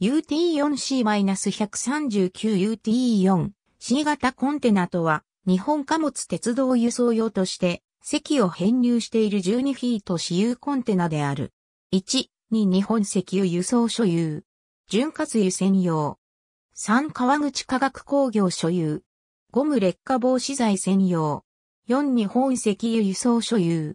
UT4C-139UT4C 型コンテナとは、日本貨物鉄道輸送用として、席を編入している12フィート私有コンテナである。1、2日本石油輸送所有。潤滑油専用。3、川口化学工業所有。ゴム劣化防止剤専用。4、日本石油輸送所有。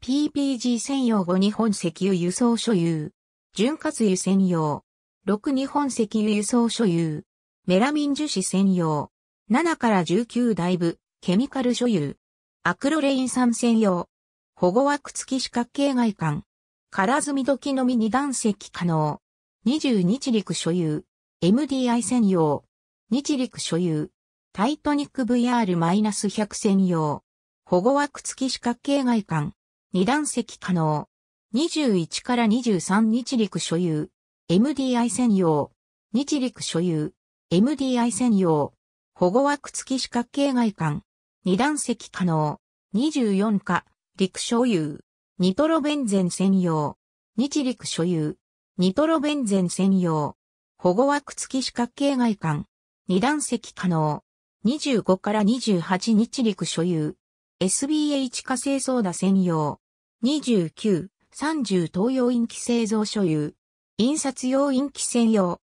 PPG 専用5日本石油輸送所有。潤滑油専用。6日本石油輸送所有。メラミン樹脂専用。7から19大部、ケミカル所有。アクロレイン酸専用。保護枠付き四角形外観。空積み時のみ二段席可能。20日陸所有。MDI 専用。日陸所有。タイトニック VR-100 専用。保護枠付き四角形外観。二段席可能。21から23日陸所有。MDI 専用、日陸所有、MDI 専用、保護枠付き四角形外観、二段席可能、24課、陸所有、ニトロベンゼン専用、日陸所有、ニトロベンゼン専用、保護枠付き四角形外観、二段席可能、25から28日陸所有、SBH 化成ソーダ専用、29、30東洋インキ製造所有、印刷用印記専用。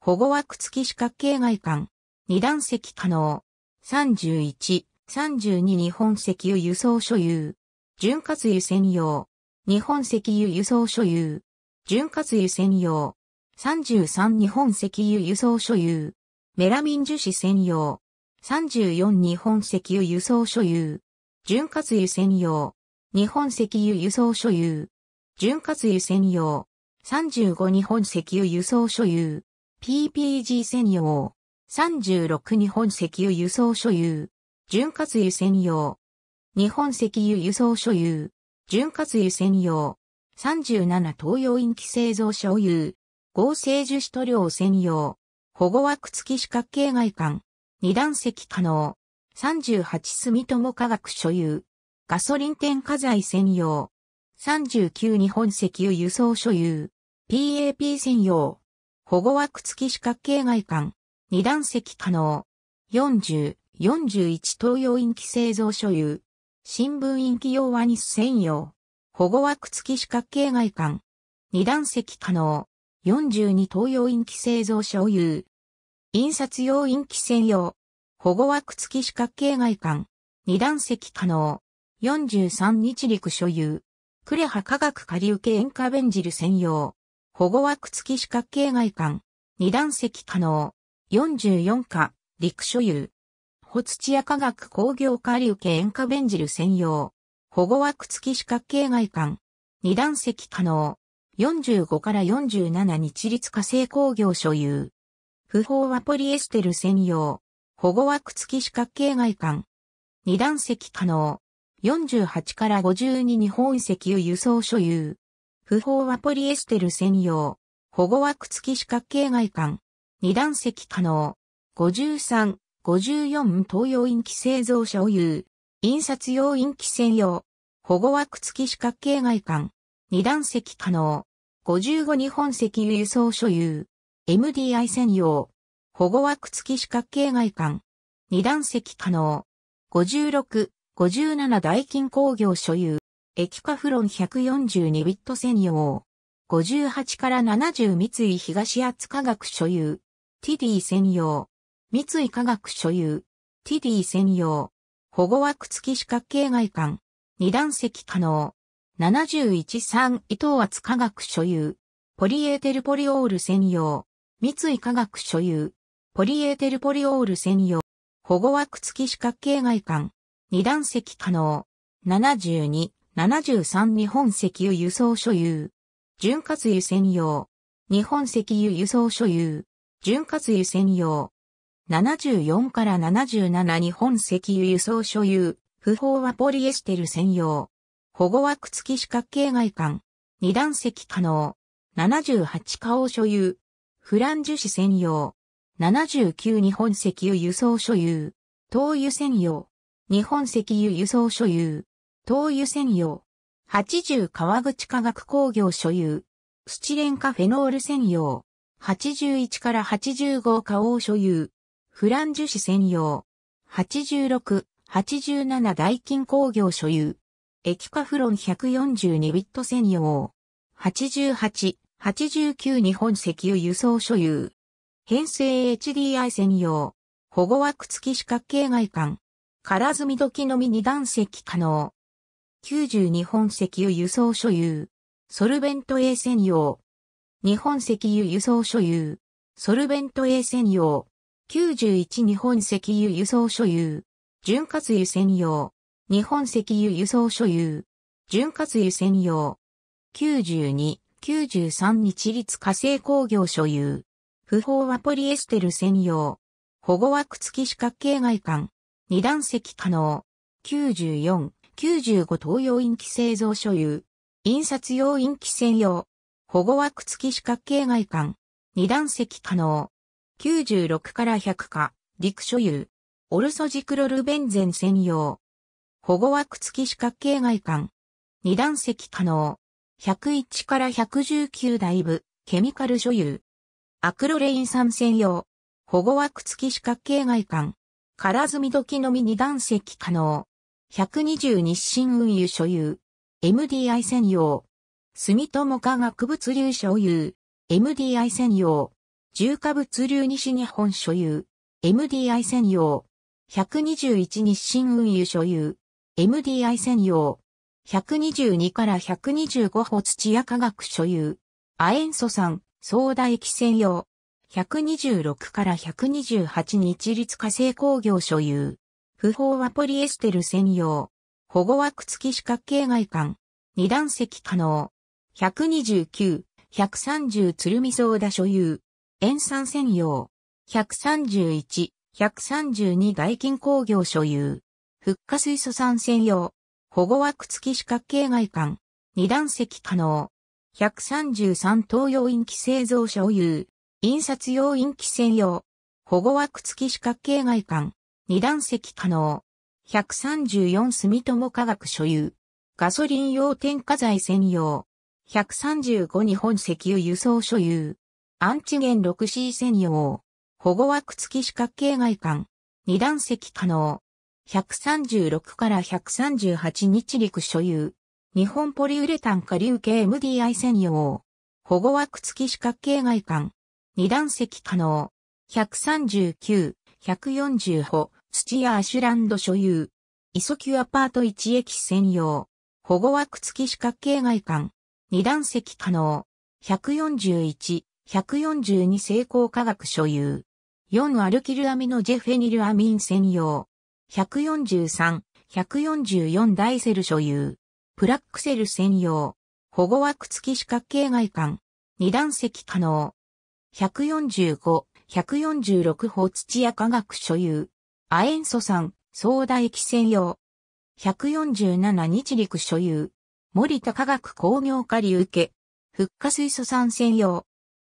保護枠付き四角形外観。二段席可能。31、32日本石油輸送所有。潤滑油専用。日本石油輸送所有。潤滑油専用。33日本石油輸送所有。メラミン樹脂専用。34日本石油輸送所有。潤滑油専用。日本石油輸送所有。潤滑油専用。35日本石油輸送所有。PPG 専用。36日本石油輸送所有。潤滑油専用。日本石油輸送所有。潤滑油専用。37東洋陰気製造所有。合成樹脂塗料専用。保護枠付き四角形外観。二段席可能。38住友化学所有。ガソリン添加剤専用。39日本石油輸送所有。PAP 専用。保護枠付き四角形外観。二段席可能。40、41東洋印記製造所有。新聞印記用ワニス専用。保護枠付き四角形外観。二段席可能。42東洋印記製造所有。印刷用印記専用。保護枠付き四角形外観。二段席可能。43日陸所有。クレハ科学下流系塩化ベンジル専用。保護枠付き四角形外観。二段席可能。44課、陸所有。ホツチア科学工業科流系塩化ベンジル専用。保護枠付き四角形外観。二段席可能。45から47日立化成工業所有。不法はポリエステル専用。保護枠付き四角形外観。二段席可能。48から52日本石油輸送所有。不法はポリエステル専用。保護枠付き四角形外観。二段席可能。53、54東洋陰気製造者有。印刷用陰気専用。保護枠付き四角形外観。二段席可能。55日本石油輸送所有。MDI 専用。保護枠付き四角形外観。二段席可能。56、57大金工業所有。液化フロン142ビット専用。58から70三井東厚化学所有。ティディ専用。三井化学所有。ティディ専用。保護枠付き四角形外観。二段席可能。713伊藤厚化学所有。ポリエーテルポリオール専用。三井化学所有。ポリエーテルポリオール専用。保護枠付き四角形外観。二段席可能。72 73日本石油輸送所有。潤滑油専用。日本石油輸送所有。潤滑油専用。74から77日本石油輸送所有。不法はポリエステル専用。保護枠付き四角形外観。二段席可能。78顔所有。フラン樹脂専用。79日本石油輸送所有。灯油専用。日本石油輸送所有。灯油専用。80川口化学工業所有。スチレンカフェノール専用。81から85花王所有。フラン樹脂専用。86、87大金工業所有。液化フロン142ビット専用。88、89日本石油輸送所有。編成 HDI 専用。保護枠付き四角形外観。空積み時のみ二段席可能。90日本石油輸送所有、ソルベント A 専用。日本石油輸送所有、ソルベント A 専用。91日本石油輸送所有、潤滑油専用。日本石油輸送所有、潤滑油専用。92、93日立火星工業所有。不法はポリエステル専用。保護枠付き四角形外観。二段席可能。94、95東洋陰気製造所有。印刷用陰気専用。保護枠付き四角形外観。二段席可能。96から100か、陸所有。オルソジクロルベンゼン専用。保護枠付き四角形外観。二段席可能。101から119台部、ケミカル所有。アクロレイン酸専用。保護枠付き四角形外観。空積み時のみ二段席可能。120日清運輸所有。MDI 専用。住友化学物流所有。MDI 専用。重化物流西日本所有。MDI 専用。121日清運輸所有。MDI 専用。122から125歩土屋化学所有。亜塩素酸、ソーダ液専用。126から128日立化成工業所有。不法はポリエステル専用。保護枠付き四角形外観。二段席可能。129、130鶴見蔵田所有。塩酸専用。131、132大金工業所有。復化水素酸専用。保護枠付き四角形外観。二段席可能。133東洋陰記製造所有。印刷用陰記専用。保護枠付き四角形外観。二段席可能。134住友化学所有。ガソリン用添加剤専用。135日本石油輸送所有。アンチゲン 6C 専用。保護枠付き四角形外観。二段席可能。136から138日陸所有。日本ポリウレタン下流系 MDI 専用。保護枠付き四角形外観。二段席可能。139、140歩。土屋アシュランド所有。イソキュアパート1駅専用。保護枠付き四角形外観。二段席可能。141、142成功科学所有。4アルキルアミノジェフェニルアミン専用。143、144ダイセル所有。プラックセル専用。保護枠付き四角形外観。二段席可能。145、146法土屋科学所有。亜塩素酸、ソーダ液専用。147日陸所有。森田化学工業下流受復化水素酸専用。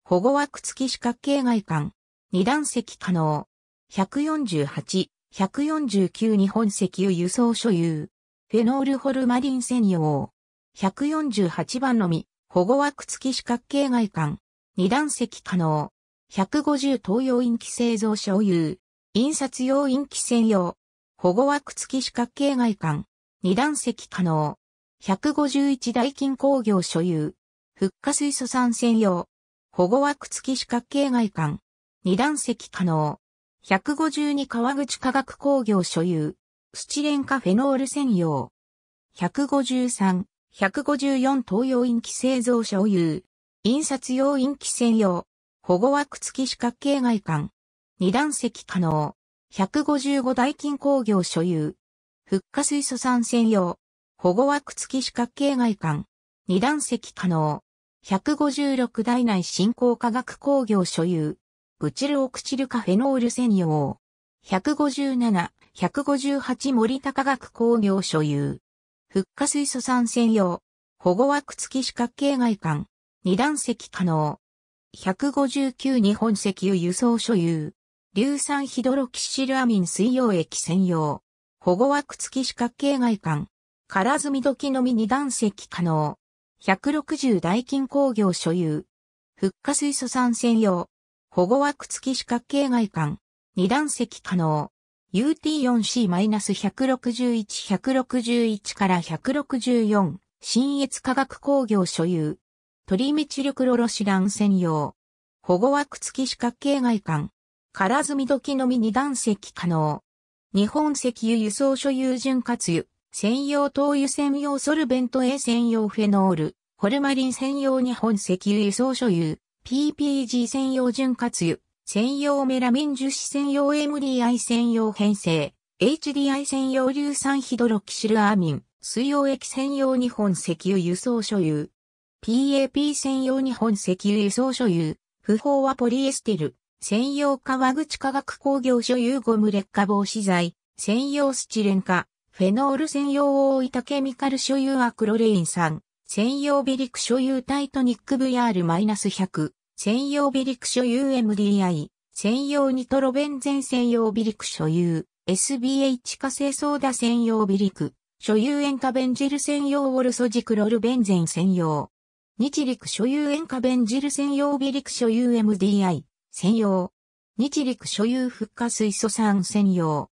保護枠付き四角形外観。二段席可能。148、149日本石油輸送所有。フェノールホルマリン専用。148番のみ、保護枠付き四角形外観。二段席可能。150東洋インキ製造所有。印刷用印記専用。保護枠付き四角形外観。二段席可能。151代金工業所有。復活水素酸専用。保護枠付き四角形外観。二段席可能。152川口化学工業所有。スチレン化フェノール専用。153、154東洋印記製造所有。印刷用印記専用。保護枠付き四角形外観。二段席可能。155大金工業所有。復活水素酸専用。保護枠付き四角形外観。二段席可能。156大内振興化学工業所有。ブチルオクチルカフェノール専用。157、158森高学工業所有。復活水素酸専用。保護枠付き四角形外観。二段席可能。159日本石油輸送所有。硫酸ヒドロキシルアミン水溶液専用。保護枠付き四角形外観。空積み時のみ二段積可能。160代金工業所有。復化水素酸専用。保護枠付き四角形外観。二段積可能。UT4C-161、161から164。新越化学工業所有。トリメチルクロロシラン専用。保護枠付き四角形外観。空積み時のみ二段席可能。日本石油輸送所有潤滑油、専用灯油専用ソルベント A 専用フェノール、ホルマリン専用日本石油輸送所有、PPG 専用潤滑油、専用メラミン樹脂専用 MDI 専用編成、HDI 専用硫酸ヒドロキシルアーミン、水溶液専用日本石油輸送所有、PAP 専用日本石油輸送所有、不法はポリエステル、専用川口化学工業所有ゴム劣化防止剤、専用スチレン化、フェノール専用大分ケミカル所有アクロレイン酸、専用ビリク所有タイトニック VR-100、専用ビリク所有 MDI、専用ニトロベンゼン専用ビリク所有、SBH 化成ソーダ専用ビリク、所有塩化ベンジル専用オルソジクロルベンゼン専用。日陸所有塩化ベンジル専用ビリク所有 MDI、専用。日陸所有復活水素酸専用。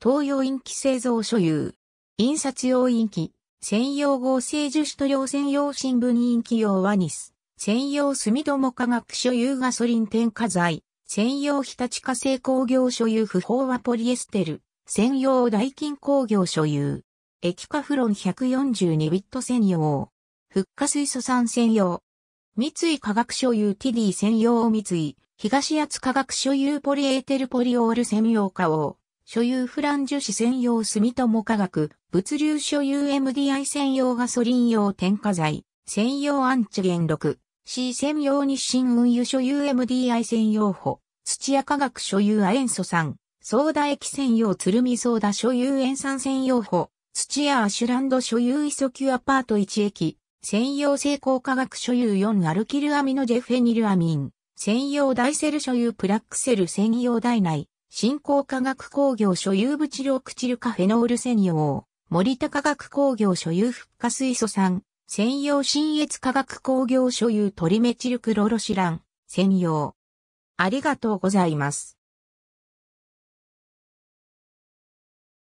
東洋陰気製造所有。印刷用陰気。専用合成樹脂塗料専用新聞陰気用ワニス。専用住友化学所有ガソリン添加剤。専用日立化成工業所有不飽和ポリエステル。専用代金工業所有。液化フロン142ビット専用。復化水素酸専用。三井化学所有ティディ専用三井。東厚化学所有ポリエーテルポリオール専用化を、所有フラン樹脂専用住友化学、物流所有 MDI 専用ガソリン用添加剤、専用アンチ元6、C 専用日清運輸所有 MDI 専用補、土屋化学所有亜塩素酸、ソーダ液専用鶴見ソーダ所有塩酸専用補、土屋アシュランド所有イソキュアパート1液、専用成功化学所有4アルキルアミノジェフェニルアミン。専用大セル所有プラックセル専用大内、新興化学工業所有ブチロクチルカフェノール専用、森田化学工業所有フッ化水素酸、専用新越化学工業所有トリメチルクロロシラン、専用。ありがとうございます。